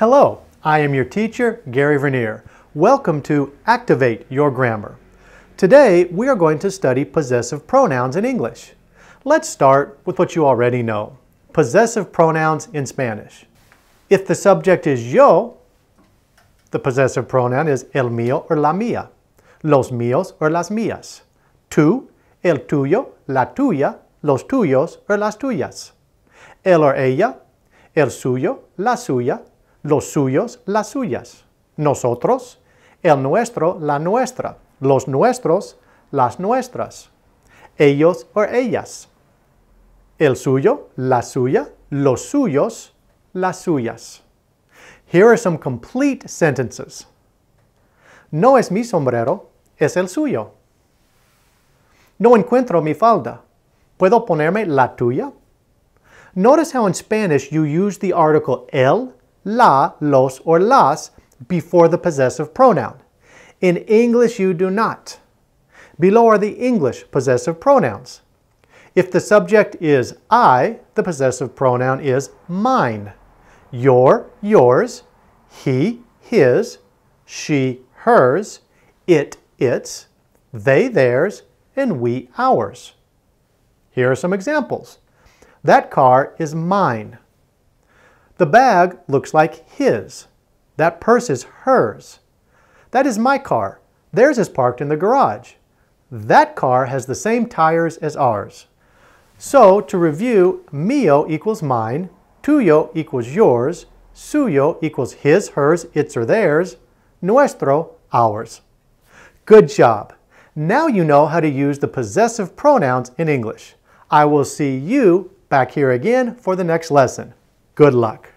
Hello, I am your teacher, Gary Vernier. Welcome to Activate Your Grammar. Today, we are going to study possessive pronouns in English. Let's start with what you already know, possessive pronouns in Spanish. If the subject is yo, the possessive pronoun is el mío or la mía, los míos or las mías, tú, el tuyo, la tuya, los tuyos or las tuyas, él or ella, el suyo, la suya, los suyos, las suyas, nosotros, el nuestro, la nuestra, los nuestros, las nuestras, ellos o ellas, el suyo, la suya, los suyos, las suyas. Here are some complete sentences. No es mi sombrero, es el suyo. No encuentro mi falda. ¿Puedo ponerme la tuya? Notice how in Spanish you use the article el la, los, or las before the possessive pronoun. In English, you do not. Below are the English possessive pronouns. If the subject is I, the possessive pronoun is mine. Your, yours. He, his. She, hers. It, its. They, theirs. And we, ours. Here are some examples. That car is mine. The bag looks like his. That purse is hers. That is my car. Theirs is parked in the garage. That car has the same tires as ours. So to review, mio equals mine, tuyo equals yours, suyo equals his, hers, its or theirs, nuestro, ours. Good job. Now you know how to use the possessive pronouns in English. I will see you back here again for the next lesson. Good luck.